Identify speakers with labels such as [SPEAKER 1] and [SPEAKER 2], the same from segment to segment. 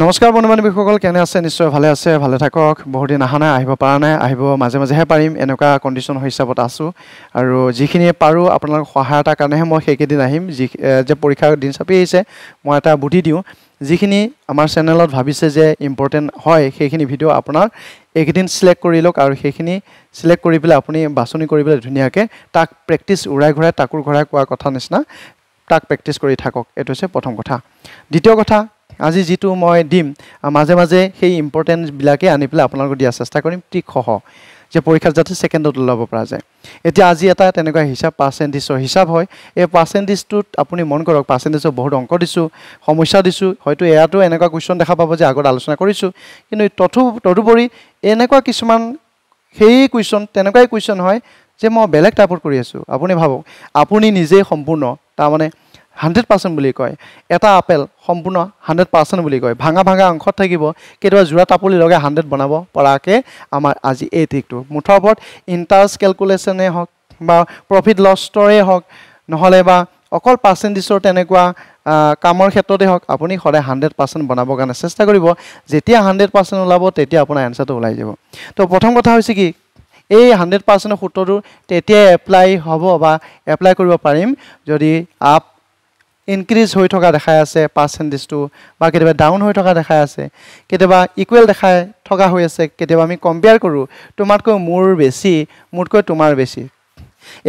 [SPEAKER 1] নমস্কাৰ বন্ধু বান্ধৱীসকল কেনে আছে নিশ্চয় ভালে আছে ভালে থাকক বহুদিন অহা নাই আহিব পৰা নাই আহিব মাজে মাজেহে পাৰিম এনেকুৱা কণ্ডিশ্যন হিচাপত আছোঁ আৰু যিখিনি পাৰোঁ আপোনালোকক সহায়তাৰ কাৰণেহে মই সেইকেইদিন আহিম যি যে পৰীক্ষাৰ দিন চাপি আহিছে মই এটা বুদ্ধি দিওঁ যিখিনি আমাৰ চেনেলত ভাবিছে যে ইম্পৰ্টেণ্ট হয় সেইখিনি ভিডিঅ' আপোনাৰ এইকেইদিন চিলেক্ট কৰি লওক আৰু সেইখিনি চিলেক্ট কৰি পেলাই আপুনি বাছনি কৰি পেলাই ধুনীয়াকৈ তাক প্ৰেক্টিছ উৰাই ঘূৰাই তাকুৰ ঘূৰাই কোৱা কথা নিচিনা তাক প্ৰেক্টিছ কৰি থাকক এইটো হৈছে প্ৰথম কথা দ্বিতীয় কথা আজি যিটো মই দিম মাজে মাজে সেই ইম্পৰ্টেণ্টবিলাকেই আনি পেলাই আপোনালোকক দিয়াৰ চেষ্টা কৰিম ঠিক সহ যে পৰীক্ষাত যাতে ছেকেণ্ডত ওলাব পৰা যায় এতিয়া আজি এটা তেনেকুৱা হিচাপ পাৰ্চেণ্টেজৰ হিচাপ হয় এই পাৰ্চেণ্টেজটোত আপুনি মন কৰক পাৰ্চেণ্টেজৰ বহুত অংক দিছোঁ সমস্যা দিছোঁ হয়তো এয়াতো এনেকুৱা কুৱেশ্যন দেখা পাব যে আগত আলোচনা কৰিছোঁ কিন্তু তথু তদুপৰি এনেকুৱা কিছুমান সেই কুৱেশ্যন তেনেকুৱাই কুৱেশ্যন হয় যে মই বেলেগ টাইপত কৰি আছোঁ আপুনি ভাবক আপুনি নিজেই সম্পূৰ্ণ তাৰমানে হাণ্ড্ৰেড পাৰ্চেণ্ট বুলি কয় এটা আপেল সম্পূৰ্ণ হাণ্ড্ৰেড পাৰ্চেণ্ট বুলি কয় ভাঙা ভাঙা অংশত থাকিব কেতিয়াবা যোৰা টাপলি লগাই হাণ্ড্ৰেড বনাব পৰাকৈ আমাৰ আজি এই ঠিকটো মুঠৰ ওপৰত ইণ্টাৰেষ্ট কেলকুলেশ্যনেই হওক বা প্ৰফিট লষ্টৰে হওক নহ'লে বা অকল পাৰ্চেণ্টেজৰ তেনেকুৱা কামৰ ক্ষেত্ৰতে হওক আপুনি সদায় হাণ্ড্ৰেড পাৰ্চেণ্ট বনাবৰ কাৰণে চেষ্টা কৰিব যেতিয়া হাণ্ড্ৰেড পাৰ্চেণ্ট ওলাব তেতিয়া আপোনাৰ এনচাৰটো ওলাই যাব তো প্ৰথম কথা হৈছে কি এই হাণ্ড্ৰেড পাৰ্চেণ্টৰ সূত্ৰটো তেতিয়াই এপ্লাই হ'ব বা এপ্লাই কৰিব পাৰিম যদি আপ ইনক্ৰিজ হৈ থকা দেখাই আছে পাৰ্চেণ্টেজটো বা কেতিয়াবা ডাউন হৈ থকা দেখাই আছে কেতিয়াবা ইকুৱেল দেখাই থকা হৈ আছে কেতিয়াবা আমি কম্পেয়াৰ কৰোঁ তোমাতকৈ মোৰ বেছি মোতকৈ তোমাৰ বেছি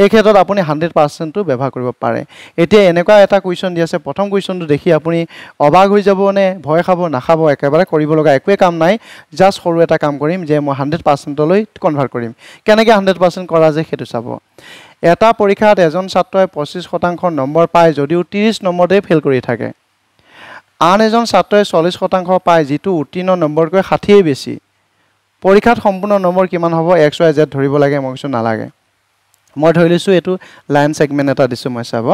[SPEAKER 1] এই ক্ষেত্ৰত আপুনি হাণ্ড্ৰেড পাৰ্চেণ্টটো ব্যৱহাৰ কৰিব পাৰে এতিয়া এনেকুৱা এটা কুৱেশ্যন দি আছে প্ৰথম কুৱেশ্যনটো দেখি আপুনি অবাক হৈ যাবনে ভয় খাব নাখাব একেবাৰে কৰিব লগা একোৱে কাম নাই জাষ্ট সৰু এটা কাম কৰিম যে মই হাণ্ড্ৰেড পাৰ্চেণ্টলৈ কনভাৰ্ট কৰিম কেনেকৈ হাণ্ড্ৰেড পাৰ্চেণ্ট কৰা যায় সেইটো চাব এটা পৰীক্ষাত এজন ছাত্ৰই পঁচিছ শতাংশ নম্বৰ পায় যদিও ত্ৰিছ নম্বৰতেই ফেইল কৰি থাকে আন এজন ছাত্ৰই চল্লিছ শতাংশ পায় যিটো উত্তীৰ্ণ নম্বৰতকৈ ষাঠিয়েই বেছি পৰীক্ষাত সম্পূৰ্ণ নম্বৰ কিমান হ'ব এক্স ৱাই জেড ধৰিব লাগে মই কিছু নালাগে মই ধৰি লৈছোঁ এইটো লাইন ছেগমেণ্ট এটা দিছোঁ মই চাব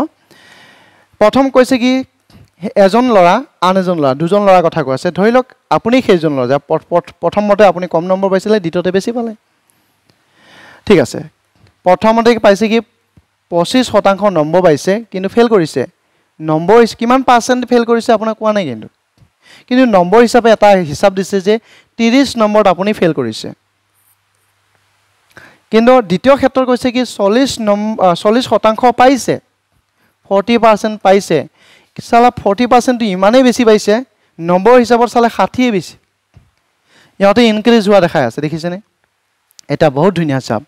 [SPEAKER 1] প্ৰথম কৈছে কি এজন ল'ৰা আন এজন ল'ৰা দুজন ল'ৰাৰ কথা কৈ আছে ধৰি লওক আপুনি সেইজন ল'ৰা যে প্ৰথমতে আপুনি কম নম্বৰ পাইছিলে দ্বিতীয়তে বেছি পালে ঠিক আছে প্ৰথমতে পাইছে কি পঁচিছ শতাংশ নম্বৰ পাইছে কিন্তু ফেইল কৰিছে নম্বৰ কিমান পাৰ্চেণ্ট ফেইল কৰিছে আপোনাক কোৱা নাই কিন্তু কিন্তু নম্বৰ হিচাপে এটা হিচাপ দিছে যে ত্ৰিছ নম্বৰত আপুনি ফেইল কৰিছে কিন্তু দ্বিতীয় ক্ষেত্ৰত কৈছে কি চল্লিছ নম্বৰ চল্লিছ শতাংশ পাইছে ফৰ্টি পাৰ্চেণ্ট পাইছে চালে ফৰ্টি পাৰ্চেণ্টটো ইমানেই বেছি পাইছে নম্বৰ হিচাপত চালে ষাঠিয়ে বেছি সিহঁতে ইনক্ৰিজ হোৱা দেখাই আছে দেখিছেনে এটা বহুত ধুনীয়া হিচাপ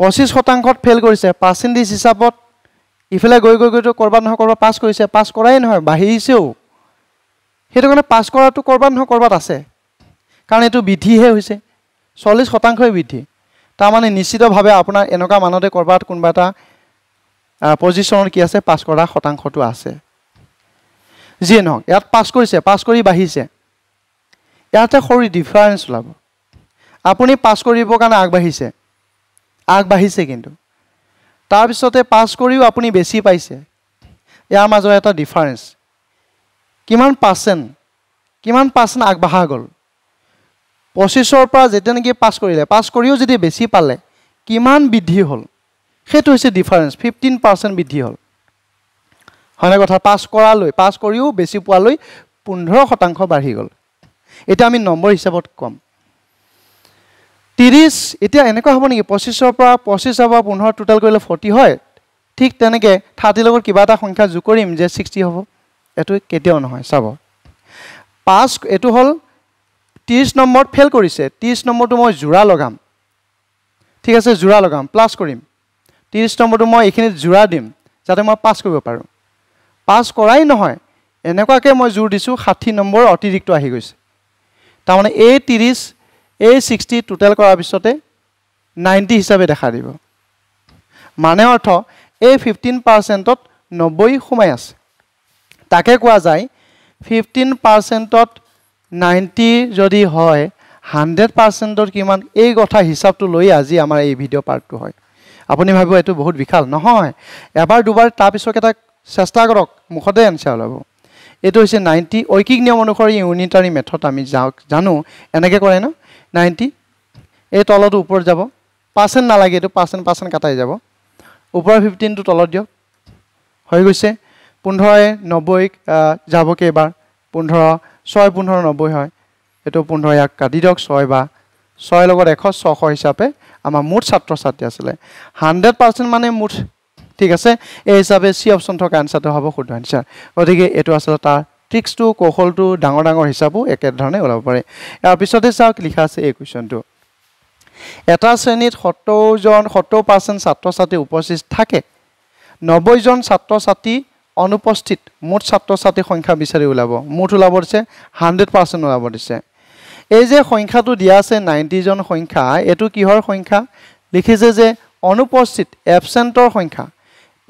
[SPEAKER 1] পঁচিছ শতাংশত ফেইল কৰিছে পাৰ্চেণ্টেজ হিচাপত ইফালে গৈ গৈ গৈতো ক'ৰবাত নহয় ক'ৰবাত পাছ কৰিছে পাছ কৰাই নহয় বাঢ়িছেও সেইটো কাৰণে পাছ কৰাটো ক'ৰবাত নহয় ক'ৰবাত আছে কাৰণ এইটো বৃদ্ধিহে হৈছে চল্লিছ শতাংশই বৃদ্ধি তাৰমানে নিশ্চিতভাৱে আপোনাৰ এনেকুৱা মানতে ক'ৰবাত কোনোবা এটা পজিশ্যনত কি আছে পাছ কৰা শতাংশটো আছে যিয়ে নহওক ইয়াত পাছ কৰিছে পাছ কৰি বাঢ়িছে ইয়াতে সৰু ডিফাৰেঞ্চ ওলাব আপুনি পাছ কৰিবৰ কাৰণে আগবাঢ়িছে আগবাঢ়িছে কিন্তু তাৰপিছতে পাছ কৰিও আপুনি বেছি পাইছে ইয়াৰ মাজৰ এটা ডিফাৰেঞ্চ কিমান পাৰ্চেণ্ট কিমান পাৰ্চেণ্ট আগবঢ়া গ'ল পঁচিছৰ পৰা যেতিয়া নেকি পাছ কৰিলে পাছ কৰিও যদি বেছি পালে কিমান বৃদ্ধি হ'ল সেইটো হৈছে ডিফাৰেঞ্চ ফিফটিন পাৰ্চেণ্ট বৃদ্ধি হ'ল হয়নে কথা পাছ কৰালৈ পাছ কৰিও বেছি পোৱালৈ পোন্ধৰ শতাংশ বাঢ়ি গ'ল এতিয়া আমি নম্বৰ হিচাপত ক'ম ত্ৰিছ এতিয়া এনেকুৱা হ'ব নেকি পঁচিছৰ পৰা পঁচিছ হ'ব পোন্ধৰ টোটেল কৰিলে ফৰ্টি হয় ঠিক তেনেকৈ থাৰ্টিৰ লগত কিবা এটা সংখ্যা যোগ কৰিম যে ছিক্সটি হ'ব এইটো কেতিয়াও নহয় চাব পাঁচ এইটো হ'ল ত্ৰিছ নম্বৰত ফেইল কৰিছে ত্ৰিছ নম্বৰটো মই জোৰা লগাম ঠিক আছে জোৰা লগাম প্লাছ কৰিম ত্ৰিছ নম্বৰটো মই এইখিনিত জোৰা দিম যাতে মই পাছ কৰিব পাৰোঁ পাছ কৰাই নহয় এনেকুৱাকৈ মই জোৰ দিছোঁ ষাঠি নম্বৰ অতিৰিক্ত আহি গৈছে তাৰমানে এই ত্ৰিছ এই ছিক্সটি টোটেল কৰাৰ পিছতে নাইণ্টি হিচাপে দেখা দিব মানে অৰ্থ এই ফিফটিন পাৰ্চেণ্টত নব্বৈ সোমাই আছে তাকে কোৱা যায় ফিফটিন পাৰ্চেণ্টত নাইণ্টি যদি হয় হাণ্ড্ৰেড পাৰ্চেণ্টত কিমান এই কথা হিচাপটো লৈ আজি আমাৰ এই ভিডিঅ' পাৰ্টটো হয় আপুনি ভাবিব এইটো বহুত বিশাল নহয় এবাৰ দুবাৰ তাৰপিছত এটা চেষ্টা কৰক মুখতে এনচাৰ ওলাব এইটো হৈছে নাইণ্টি ঐকিক নিয়ম অনুসৰি ইউনিটাৰী মেথড আমি যাওক জানো এনেকৈ কৰে ন নাইণ্টি এই তলতো ওপৰত যাব পাৰ্চেণ্ট নালাগে এইটো পাৰ্চেণ্ট পাৰ্চেণ্ট কাটাই যাব ওপৰৰ ফিফটিনটো তলত দিয়ক হৈ গৈছে পোন্ধৰে নব্বৈক যাব কেইবাৰ পোন্ধৰ ছয় পোন্ধৰ নব্বৈ হয় এইটো পোন্ধৰ ইয়াক কাটি দিয়ক ছয় বা ছয় লগত এশ ছশ হিচাপে আমাৰ মুঠ ছাত্ৰ ছাত্ৰী আছিলে হাণ্ড্ৰেড পাৰ্চেণ্ট মানে মুঠ ঠিক আছে এই হিচাপে চি অপশ্যন থকা এনচাৰটো হ'ব শুদ্ধ এনচাৰ গতিকে এইটো আচলতে তাৰ ট্ৰিক্সটো কৌশলটো ডাঙৰ ডাঙৰ হিচাপো একেধৰণে ওলাব পাৰে আৰু পিছতে চাওক লিখা আছে এই কুৱেশ্যনটো এটা শ্ৰেণীত সত্তৰজন সত্তৰ পাৰ্চেণ্ট ছাত্ৰ ছাত্ৰী উপস্থিত থাকে নব্বৈজন ছাত্ৰ ছাত্ৰী অনুপস্থিত মুঠ ছাত্ৰ ছাত্ৰীৰ সংখ্যা বিচাৰি ওলাব মুঠ ওলাব দিছে হাণ্ড্ৰেড পাৰ্চেণ্ট ওলাব দিছে এই যে সংখ্যাটো দিয়া আছে নাইণ্টিজন সংখ্যা এইটো কিহৰ সংখ্যা লিখিছে যে অনুপস্থিত এবচেণ্টৰ সংখ্যা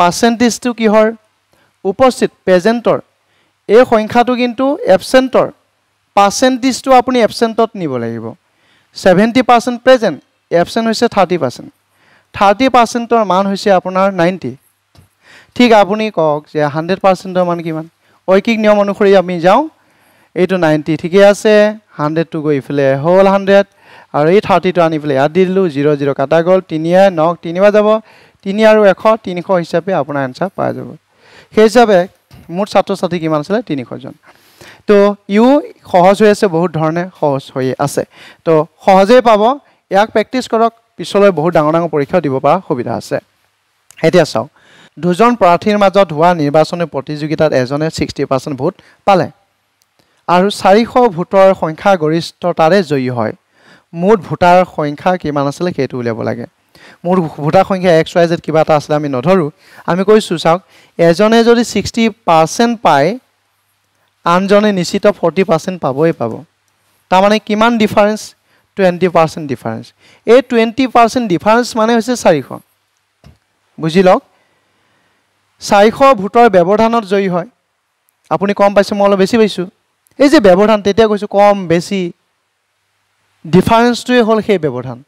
[SPEAKER 1] পাৰ্চেণ্টেজটো কিহৰ উপস্থিত প্ৰেজেণ্টৰ এই সংখ্যাটো কিন্তু এবচেণ্টৰ পাৰ্চেণ্টেজটো আপুনি এবচেণ্টত নিব লাগিব ছেভেণ্টি পাৰ্চেণ্ট প্ৰেজেণ্ট এবচেণ্ট হৈছে থাৰ্টি পাৰ্চেণ্ট থাৰ্টি পাৰ্চেণ্টৰ মান হৈছে আপোনাৰ নাইণ্টি ঠিক আপুনি কওক যে হাণ্ড্ৰেড পাৰ্চেণ্টৰ মান কিমান ঐকিক নিয়ম অনুসৰি আমি যাওঁ এইটো নাইণ্টি ঠিকেই আছে হাণ্ড্ৰেডটো গৈ ইফালে হ'ল হাণ্ড্ৰেড আৰু এই থাৰ্টিটো আনি পেলাই ইয়াত দি দিলোঁ জিৰ' জিৰ' কাটা গ'ল তিনিয়ে নখ তিনিবাৰ যাব তিনি আৰু এশ তিনিশ হিচাপে আপোনাৰ এনচাৰ পাই যাব সেই হিচাপে মোৰ ছাত্ৰ ছাত্ৰী কিমান আছিলে তিনিশজন তো ইও সহজ হৈ আছে বহুত ধৰণে সহজ হৈ আছে তো সহজেই পাব ইয়াক প্ৰেক্টিছ কৰক পিছলৈ বহুত ডাঙৰ ডাঙৰ পৰীক্ষাও দিব পৰা সুবিধা আছে এতিয়া চাওক দুজন প্ৰাৰ্থীৰ মাজত হোৱা নিৰ্বাচনী প্ৰতিযোগিতাত এজনে ছিক্সটি পাৰ্চেণ্ট ভোট পালে আৰু চাৰিশ ভোটৰ সংখ্যাগৰিষ্ঠতাৰে জয়ী হয় মুঠ ভোটাৰ সংখ্যা কিমান আছিলে সেইটো উলিয়াব লাগে মোৰ ভোটাৰ সংখ্যা এক্স ৱাই জেড কিবা এটা আছিলে আমি নধৰোঁ আমি কৈছোঁ চাওক এজনে যদি ছিক্সটি পাৰ্চেণ্ট পায় আনজনে নিশ্চিত ফৰ্টি পাৰ্চেণ্ট পাবই পাব তাৰমানে কিমান ডিফাৰেঞ্চ টুৱেণ্টি পাৰ্চেণ্ট ডিফাৰেঞ্চ এই টুৱেণ্টি পাৰ্চেণ্ট ডিফাৰেঞ্চ মানে হৈছে চাৰিশ বুজি লওক চাৰিশ ভোটৰ ব্যৱধানত জয়ী হয় আপুনি কম পাইছে মই অলপ বেছি পাইছোঁ এই যে ব্যৱধান তেতিয়া কৈছোঁ কম বেছি ডিফাৰেঞ্চটোৱে হ'ল সেই ব্যৱধান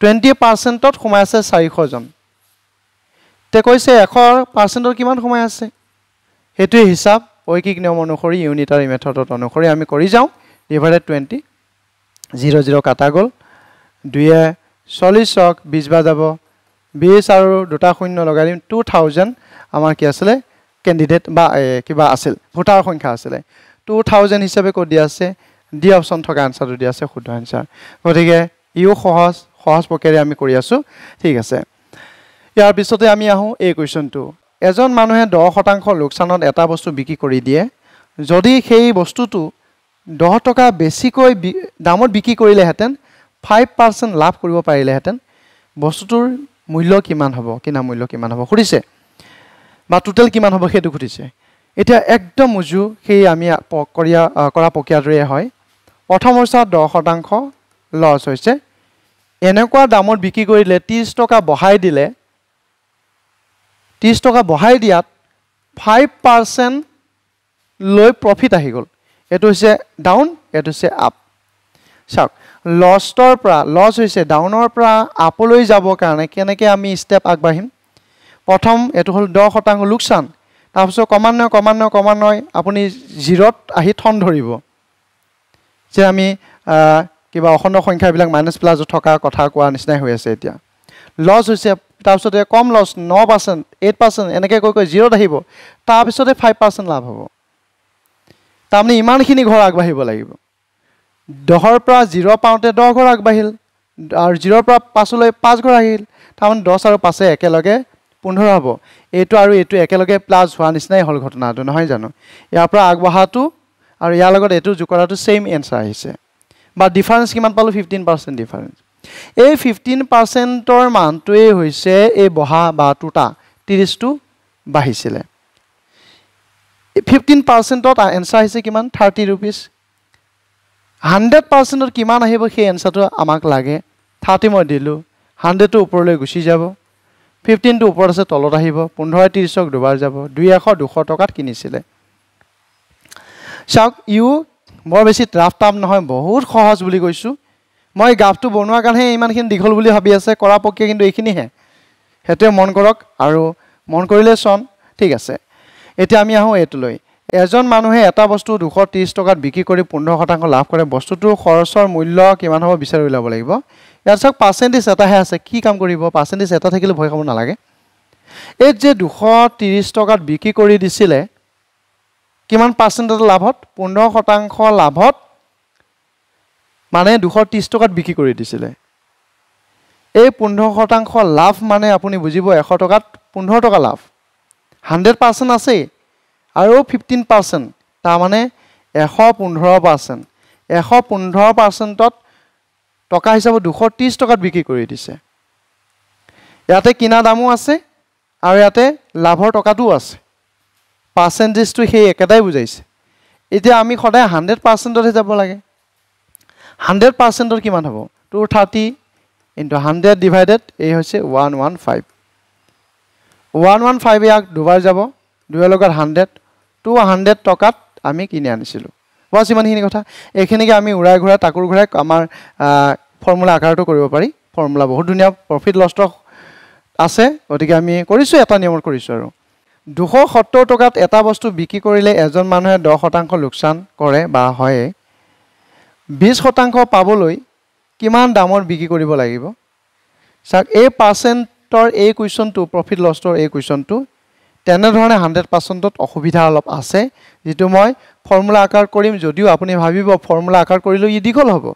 [SPEAKER 1] টুৱেণ্টি পাৰ্চেণ্টত সোমাই আছে চাৰিশজন তে কৈছে এশ পাৰ্চেণ্টত কিমান সোমাই আছে সেইটোৱে হিচাপ ঐকিক নিয়ম অনুসৰি ইউনিটাৰী মেথডত অনুসৰি আমি কৰি যাওঁ ডিভাইডেড টুৱেণ্টি জিৰ' জিৰ' কাটা গ'ল দুয়ে চল্লিছক বিছ বা যাব বিছ আৰু দুটা শূন্য লগাই দিম টু থাউজেণ্ড আমাৰ কি আছিলে কেণ্ডিডেট বা কিবা আছিল ভোটাৰ সংখ্যা আছিলে টু থাউজেণ্ড হিচাপে ক'ত দিয়া আছে ডি অপশ্যন থকা আঞ্চাৰটো দিয়া আছে শুদ্ধ এনচাৰ গতিকে ইও সহজ সহজ প্ৰক্ৰিয়াৰে আমি কৰি আছোঁ ঠিক আছে ইয়াৰ পিছতে আমি আহোঁ এই কুৱেশ্যনটো এজন মানুহে দহ শতাংশ লোকচানত এটা বস্তু বিক্ৰী কৰি দিয়ে যদি সেই বস্তুটো দহ টকা বেছিকৈ দামত বিক্ৰী কৰিলেহেঁতেন ফাইভ পাৰ্চেণ্ট লাভ কৰিব পাৰিলেহেঁতেন বস্তুটোৰ মূল্য কিমান হ'ব কিনা মূল্য কিমান হ'ব সুধিছে বা টোটেল কিমান হ'ব সেইটো সুধিছে এতিয়া একদম উজু সেই আমি কৰিয়া কৰা প্ৰক্ৰিয়াটোৰে হয় প্ৰথম অৱস্থাত দহ শতাংশ লছ হৈছে এনেকুৱা দামত বিক্ৰী কৰিলে ত্ৰিছ টকা বঢ়াই দিলে ত্ৰিছ টকা বঢ়াই দিয়াত ফাইভ পাৰ্চেণ্ট লৈ প্ৰফিট আহি গ'ল এইটো হৈছে ডাউন এইটো হৈছে আপ চাওক লষ্টৰ পৰা লছ হৈছে ডাউনৰ পৰা আপলৈ যাবৰ কাৰণে কেনেকৈ আমি ষ্টেপ আগবাঢ়িম প্ৰথম এইটো হ'ল দহ শতাংশ লোকচান তাৰপিছত ক্ৰমান্বয়ে ক্ৰমান্বয়ে ক্ৰমান্বয়ে আপুনি জিৰ'ত আহি ঠন ধৰিব যে আমি কিবা অসমৰ সংখ্যাবিলাক মাইনাছ প্লাছ থকা কথা কোৱাৰ নিচিনাই হৈ আছে এতিয়া লছ হৈছে তাৰপিছতে কম লছ ন পাৰ্চেণ্ট এইট পাৰ্চেণ্ট এনেকৈ কৈ কৈ জিৰ'ত আহিব তাৰপিছতে ফাইভ পাৰ্চেণ্ট লাভ হ'ব তাৰমানে ইমানখিনি ঘৰ আগবাঢ়িব লাগিব দহৰ পৰা জিৰ' পাওঁতে দহ ঘৰ আগবাঢ়িল আৰু জিৰ'ৰ পৰা পাঁচলৈ পাঁচ ঘৰ আহিল তাৰমানে দহ আৰু পাঁচে একেলগে পোন্ধৰ হ'ব এইটো আৰু এইটো একেলগে প্লাছ হোৱাৰ নিচিনাই হ'ল ঘটনাটো নহয় জানো ইয়াৰ পৰা আগবঢ়াটো আৰু ইয়াৰ লগত এইটো জোকৰাটো ছেইম এনচাৰ আহিছে বা ডিফাৰেঞ্চ কিমান পালোঁ ফিফটিন পাৰ্চেণ্ট ডিফাৰেঞ্চ এই ফিফটিন পাৰ্চেণ্টৰ মানটোৱেই হৈছে এই বহা বা টুটা ত্ৰিছটো বাঢ়িছিলে ফিফটিন পাৰ্চেণ্টত এনচাৰ আহিছে কিমান থাৰ্টি ৰুপিজ হাণ্ড্ৰেড পাৰ্চেণ্টত কিমান আহিব সেই এনচাৰটো আমাক লাগে থাৰ্টি মই দিলোঁ হাণ্ড্ৰেডটো ওপৰলৈ গুচি যাব ফিফটিনটো ওপৰত আছে তলত আহিব পোন্ধৰ ত্ৰিছক দুবাৰ যাব দুই এশ দুশ টকাত কিনিছিলে চাওক ইউ বৰ বেছি ট্ৰাফ টাফ নহয় বহুত সহজ বুলি কৈছোঁ মই গাফটো বনোৱাৰ কাৰণেহে ইমানখিনি দীঘল বুলি ভাবি আছে কৰা প্ৰক্ৰিয়া কিন্তু এইখিনিহে সেইটোৱে মন কৰক আৰু মন কৰিলে চন ঠিক আছে এতিয়া আমি আহোঁ এইটোলৈ এজন মানুহে এটা বস্তু দুশ ত্ৰিছ টকাত বিক্ৰী কৰি পোন্ধৰ শতাংশ লাভ কৰে বস্তুটোৰ খৰচৰ মূল্য কিমান হ'ব বিচাৰি উলিয়াব লাগিব ইয়াত চাওক পাৰ্চেণ্টেজ এটাহে আছে কি কাম কৰিব পাৰ্চেণ্টেজ এটা থাকিলে ভয় খাব নালাগে এই যে দুশ ত্ৰিছ টকাত বিক্ৰী কৰি দিছিলে কিমান পাৰ্চেণ্টত লাভত পোন্ধৰ শতাংশ লাভত মানে দুশ ত্ৰিছ টকাত বিক্ৰী কৰি দিছিলে এই পোন্ধৰ শতাংশ লাভ মানে আপুনি বুজিব এশ টকাত পোন্ধৰ টকা লাভ হাণ্ড্ৰেড পাৰ্চেণ্ট আছেই আৰু ফিফটিন পাৰ্চেণ্ট তাৰমানে এশ পোন্ধৰ পাৰ্চেণ্ট এশ পোন্ধৰ পাৰ্চেণ্টত টকা হিচাপত দুশ ত্ৰিছ টকাত বিক্ৰী কৰি দিছে ইয়াতে কিনা দামো আছে আৰু ইয়াতে লাভৰ টকাটোও আছে পাৰ্চেণ্টেজটো সেই একেটাই বুজাইছে এতিয়া আমি সদায় হাণ্ড্ৰেড পাৰ্চেণ্টতহে যাব লাগে হাণ্ড্ৰেড পাৰ্চেণ্টত কিমান হ'ব two thirty into hundred divided এই হৈছে one one five one one five ইয়াক দুবাৰ যাব দুয়ৰ লগত হাণ্ড্ৰেড টু হাণ্ড্ৰেড টকাত আমি কিনি আনিছিলোঁ বছ ইমানখিনি কথা এইখিনিকে আমি উৰাই ঘূৰাই তাকুৰ ঘূৰাই আমাৰ ফৰ্মুলা আকাৰটো কৰিব পাৰি ফৰ্মুলা বহুত ধুনীয়া প্ৰফিট লষ্ট আছে গতিকে আমি কৰিছোঁ এটা নিয়মত কৰিছোঁ আৰু দুশ সত্তৰ টকাত এটা বস্তু বিক্ৰী কৰিলে এজন মানুহে দহ শতাংশ লোকচান কৰে বা হয় বিছ শতাংশ পাবলৈ কিমান দামত বিক্ৰী কৰিব লাগিব চাওক এই পাৰ্চেণ্টৰ এই কুৱেশ্যনটো প্ৰফিট লষ্টৰ এই কুৱেশ্যনটো তেনেধৰণে হাণ্ড্ৰেড পাৰ্চেণ্টত অসুবিধা অলপ আছে যিটো মই ফৰ্মুলা আকাৰ কৰিম যদিও আপুনি ভাবিব ফৰ্মুলা আকাৰ কৰিলেও ই দীঘল হ'ব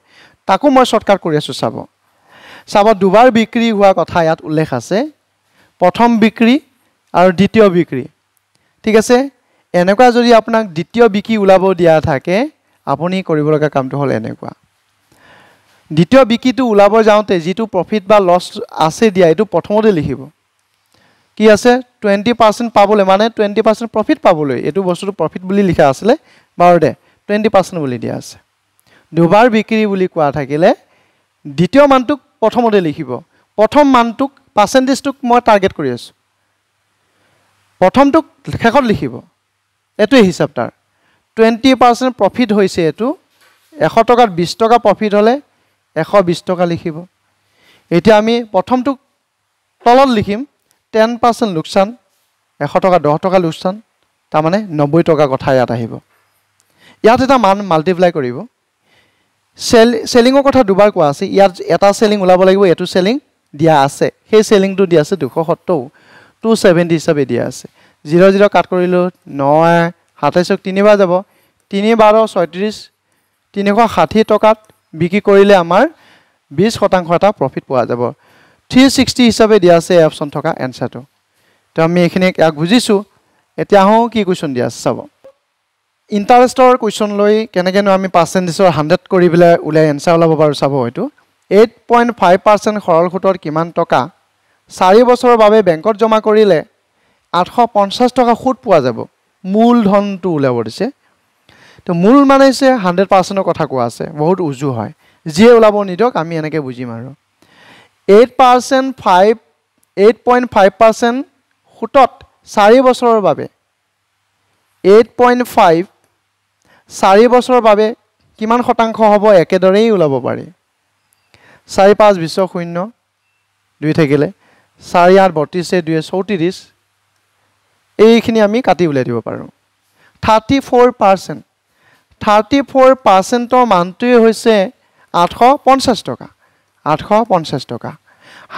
[SPEAKER 1] তাকো মই শ্বৰ্টকাট কৰি আছোঁ চাব চাব দুবাৰ বিক্ৰী হোৱা কথা ইয়াত উল্লেখ আছে প্ৰথম বিক্ৰী আৰু দ্বিতীয় বিক্ৰী ঠিক আছে এনেকুৱা যদি আপোনাক দ্বিতীয় বিক্ৰী ওলাব দিয়া থাকে আপুনি কৰিব লগা কামটো হ'ল এনেকুৱা দ্বিতীয় বিক্ৰীটো ওলাব যাওঁতে যিটো প্ৰফিট বা লছ আছে দিয়া এইটো প্ৰথমতে লিখিব কি আছে টুৱেণ্টি পাৰ্চেণ্ট পাবলৈ মানে টুৱেণ্টি পাৰ্চেণ্ট প্ৰফিট পাবলৈ এইটো বস্তুটো প্ৰফিট বুলি লিখা আছিলে বাৰু দে টুৱেণ্টি পাৰ্চেণ্ট বুলি দিয়া আছে দুবাৰ বিক্ৰী বুলি কোৱা থাকিলে দ্বিতীয় মানটোক প্ৰথমতে লিখিব প্ৰথম মানটোক পাৰ্চেণ্টেজটোক মই টাৰ্গেট কৰি আছোঁ প্ৰথমটো শেষত লিখিব এইটোৱে হিচাপ তাৰ টুৱেণ্টি পাৰ্চেণ্ট প্ৰফিট হৈছে এইটো এশ টকাত বিছ টকা প্ৰফিট হ'লে এশ বিছ টকা লিখিব এতিয়া আমি প্ৰথমটো তলত লিখিম টেন পাৰ্চেণ্ট লোকচান এশ টকা দহ টকা লোকচান তাৰমানে নব্বৈ টকা কথা ইয়াত আহিব ইয়াত এটা মান মাল্টিপ্লাই কৰিব চেল চেলিঙৰ কথা দুবাৰ কোৱা আছে ইয়াত এটা চেলিং ওলাব লাগিব এইটো চেলিং দিয়া আছে সেই চেলিংটো দিয়া আছে দুশ সত্তৰ টু ছেভেণ্টি হিচাপে দিয়া আছে জিৰ' জিৰ' কাট কৰিলোঁ ন সাতাইছক তিনিবাৰ যাব তিনি বাৰ ছয়ত্ৰিছ তিনিশ ষাঠি টকাত বিক্ৰী কৰিলে আমাৰ বিছ শতাংশ এটা প্ৰফিট পোৱা যাব থ্ৰী ছিক্সটি হিচাপে দিয়া আছে এই অপশ্যন থকা এনচাৰটো তো আমি এইখিনি ইয়াক বুজিছোঁ এতিয়া আহোঁ কি কুৱেশ্যন দিয়া আছে চাব ইণ্টাৰেষ্টৰ কুৱেশ্যন লৈ কেনেকৈনো আমি পাৰ্চেণ্টেজৰ হাণ্ড্ৰেড কৰি পেলাই ওলাই এনচাৰ ওলাব পাৰোঁ চাব হয়তো এইট পইণ্ট ফাইভ পাৰ্চেণ্ট সৰল সুতৰ কিমান টকা চাৰি বছৰৰ বাবে বেংকত জমা কৰিলে আঠশ পঞ্চাছ টকা সুত পোৱা যাব মূলধনটো উলিয়াব দিছে তো মূল মানে হৈছে হাণ্ড্ৰেড পাৰ্চেণ্টৰ কথা কোৱা আছে বহুত উজু হয় যিয়ে ওলাব নিদিয়ক আমি এনেকৈ বুজিম আৰু eight percent five eight point five percent সুতত চাৰি বছৰৰ বাবে এইট পইণ্ট ফাইভ চাৰি বছৰৰ বাবে কিমান শতাংশ হ'ব একেদৰেই ওলাব পাৰি চাৰি পাঁচ বিশ্ব শূন্য দুই থাকিলে চাৰি আঠ বত্ৰিছে দুই চৌত্ৰিছ এইখিনি আমি কাটি উলিয়াই দিব পাৰোঁ thirty four percent thirty four পাৰ্চেণ্টৰ মানটোৱে হৈছে আঠশ পঞ্চাছ টকা আঠশ পঞ্চাছ টকা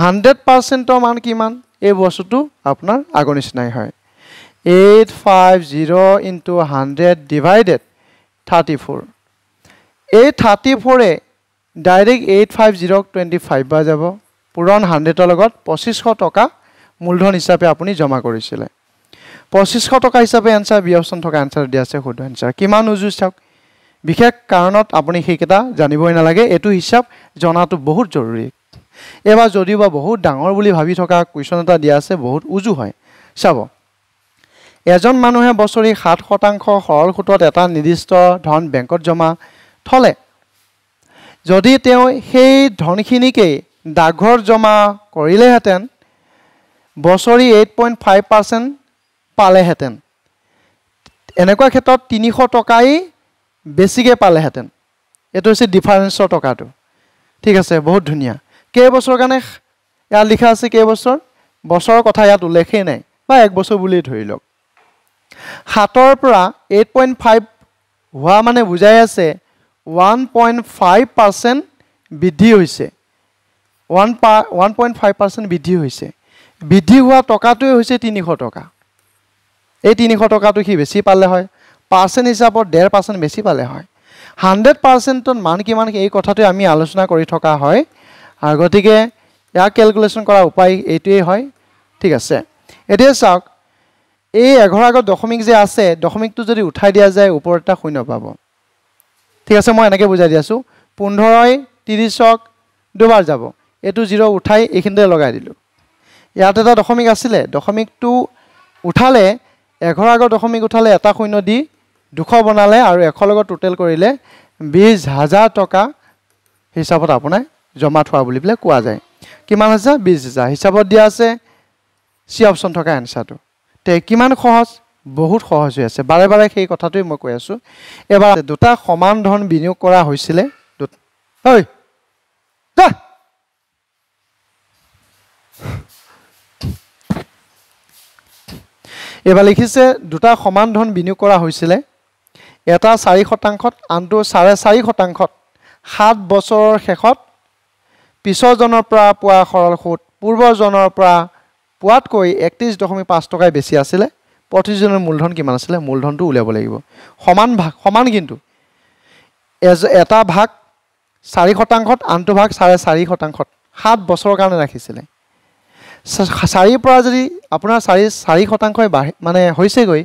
[SPEAKER 1] হাণ্ড্ৰেড পাৰ্চেণ্টৰ মান কিমান এই বস্তুটো আপোনাৰ আগৰ নিচিনাই হয় eight five zero' into hundred divided thirty four এই থাৰ্টি ফ'ৰে ডাইৰেক্ট এইট ফাইভ জিৰ'ক টুৱেণ্টি ফাইভ বা যাব পুৰণ হাণ্ড্ৰেডৰ লগত পঁচিছশ টকা মূলধন হিচাপে আপুনি জমা কৰিছিলে পঁচিছশ টকা হিচাপে এনচাৰ বি অপশ্যন থকা এনচাৰ দিয়া আছে শুদ্ধ এনচাৰ কিমান উজুজ চাওক বিশেষ কাৰণত আপুনি সেইকেইটা জানিবই নালাগে এইটো হিচাপ জনাটো বহুত জৰুৰী এইবাৰ যদিও বা বহুত ডাঙৰ বুলি ভাবি থকা কুৱেশ্যন এটা দিয়া আছে বহুত উজু হয় চাব এজন মানুহে বছৰি সাত শতাংশ সৰল সোঁতত এটা নিৰ্দিষ্ট ধন বেংকত জমা থ'লে যদি তেওঁ সেই ধনখিনিকেই ডাকঘৰ জমা কৰিলেহেঁতেন বছৰি এইট পইণ্ট ফাইভ পাৰ্চেণ্ট পালেহেঁতেন এনেকুৱা ক্ষেত্ৰত তিনিশ টকাই বেছিকৈ পালেহেঁতেন এইটো হৈছে ডিফাৰেঞ্চৰ টকাটো ঠিক আছে বহুত ধুনীয়া কেইবছৰৰ কাৰণে ইয়াত লিখা আছে কেইবছৰ বছৰৰ কথা ইয়াত উল্লেখেই নাই বা এক বছৰ বুলিয়েই ধৰি লওক সাতৰ পৰা এইট পইণ্ট ফাইভ হোৱা মানে বুজাই আছে ওৱান পইণ্ট ফাইভ পাৰ্চেণ্ট বৃদ্ধি হৈছে ওৱান পা ওৱান পইণ্ট ফাইভ পাৰ্চেণ্ট বৃদ্ধি হৈছে বৃদ্ধি হোৱা টকাটোৱে হৈছে তিনিশ টকা এই তিনিশ টকাটো সি বেছি পালে হয় পাৰ্চেণ্ট হিচাপত ডেৰ পাৰ্চেণ্ট বেছি পালে হয় হাণ্ড্ৰেড পাৰ্চেণ্টত মান কিমান এই কথাটোৱে আমি আলোচনা কৰি থকা হয় আৰু গতিকে ইয়াক কেলকুলেশ্যন কৰা উপায় এইটোৱেই হয় ঠিক আছে এতিয়া চাওক এই এঘাৰ আগত দশমিক যে আছে দশমিকটো যদি উঠাই দিয়া যায় ওপৰত এটা শূন্য পাব ঠিক আছে মই এনেকৈ বুজাই দি আছোঁ পোন্ধৰই ত্ৰিছক দুবাৰ যাব এইটো জিৰ' উঠাই এইখিনিতে লগাই দিলোঁ ইয়াত এটা দশমিক আছিলে দশমিকটো উঠালে এঘৰ আগৰ দশমিক উঠালে এটা শূন্য দি দুশ বনালে আৰু এশ লগত টোটেল কৰিলে বিছ হাজাৰ টকা হিচাপত আপোনাৰ জমা থোৱা বুলি পেলাই কোৱা যায় কিমান হৈছে বিছ হাজাৰ হিচাপত দিয়া আছে চি অপশ্যন থকা এনচাৰটো তে কিমান সহজ বহুত সহজ হৈ আছে বাৰে বাৰে সেই কথাটোৱে মই কৈ আছোঁ এবাৰ দুটা সমান ধন বিনিয়োগ কৰা হৈছিলে ঐ এবাৰ লিখিছে দুটা সমান ধন বিনিয়োগ কৰা হৈছিলে এটা চাৰি শতাংশত আনটো চাৰে চাৰি শতাংশত সাত বছৰৰ শেষত পিছৰজনৰ পৰা পোৱা সৰল সোঁত পূৰ্বজনৰ পৰা পোৱাতকৈ একত্ৰিছ দশমিক পাঁচ টকাই বেছি আছিলে প্ৰতিজনৰ মূলধন কিমান আছিলে মূলধনটো উলিয়াব লাগিব সমান ভাগ সমান কিন্তু এজ এটা ভাগ চাৰি শতাংশত আনটো ভাগ চাৰে চাৰি শতাংশত সাত বছৰৰ কাৰণে ৰাখিছিলে চাৰিৰ পৰা যদি আপোনাৰ চাৰি চাৰি শতাংশই বাঢ়ি মানে হৈছেগৈ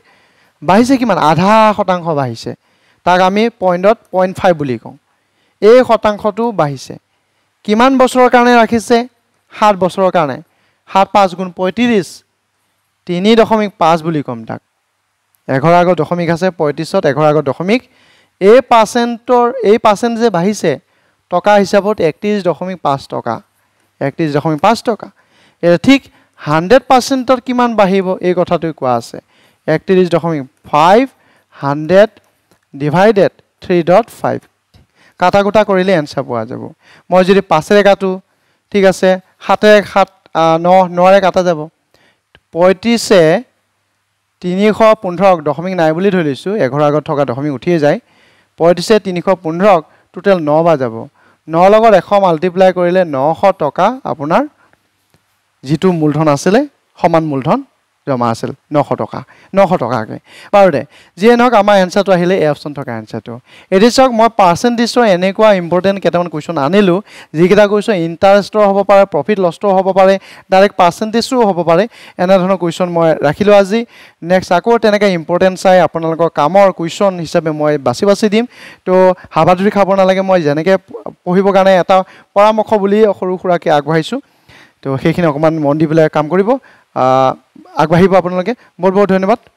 [SPEAKER 1] বাঢ়িছে কিমান আধা শতাংশ বাঢ়িছে তাক আমি পইণ্টত পইণ্ট ফাইভ বুলি কওঁ এই শতাংশটো বাঢ়িছে কিমান বছৰৰ কাৰণে ৰাখিছে সাত বছৰৰ কাৰণে সাত পাঁচ গুণ পঁয়ত্ৰিছ তিনি দশমিক পাঁচ বুলি ক'ম তাক এঘাৰ আগৰ দশমিক আছে পঁয়ত্ৰিছত এঘাৰ আগৰ দশমিক এই পাৰ্চেণ্টৰ এই পাৰ্চেণ্ট যে বাঢ়িছে টকা হিচাপত একত্ৰিছ দশমিক পাঁচ টকা একত্ৰিছ দশমিক পাঁচ টকা ঠিক হাণ্ড্ৰেড পাৰ্চেণ্টত কিমান বাঢ়িব এই কথাটোৱে কোৱা আছে একত্ৰিছ দশমিক five hundred divided three dot five কাটা কোটা কৰিলে এনচাৰ পোৱা যাব মই যদি পাঁচেৰে কাটো ঠিক আছে সাতেৰে সাত ন নৰে কাটা যাব পঁয়ত্ৰিছে তিনিশ পোন্ধৰক দশমিক নাই বুলি ধৰি লৈছোঁ এঘৰ আগত থকা দশমিক উঠিয়ে যায় পঁয়ত্ৰিছে তিনিশ পোন্ধৰক টোটেল ন বা যাব নৰ লগত এশ মাল্টিপ্লাই কৰিলে নশ টকা আপোনাৰ যিটো মূলধন আছিলে সমান মূলধন জমা আছিল নশ টকা নশ টকাকৈ বাৰু দে যিয়ে নহওক আমাৰ এনচাৰটো আহিলে এই অপশ্যন থকা এনচাৰটো এতিয়া চাওক মই পাৰ্চেণ্টেজৰ এনেকুৱা ইম্পৰ্টেণ্ট কেইটামান কুৱেশ্যন আনিলোঁ যিকেইটা কুৱেশ্যন ইণ্টাৰেষ্টৰ হ'ব পাৰে প্ৰফিট লষ্টৰ হ'ব পাৰে ডাইৰেক্ট পাৰ্চেণ্টেজৰো হ'ব পাৰে এনেধৰণৰ কুৱেশ্যন মই ৰাখিলোঁ আজি নেক্সট আকৌ তেনেকৈ ইম্পৰ্টেণ্ট চাই আপোনালোকৰ কামৰ কুৱেশ্যন হিচাপে মই বাচি বাচি দিম তো হাবাথুৰি খাব নালাগে মই যেনেকৈ পঢ়িবৰ কাৰণে এটা পৰামৰ্শ বুলিয়ে সৰু সুৰাকৈ আগবঢ়াইছোঁ তো সেইখিনি অকণমান মন দি পেলাই কাম কৰিব আগবাঢ়িব আপোনালোকে বহুত বহুত ধন্যবাদ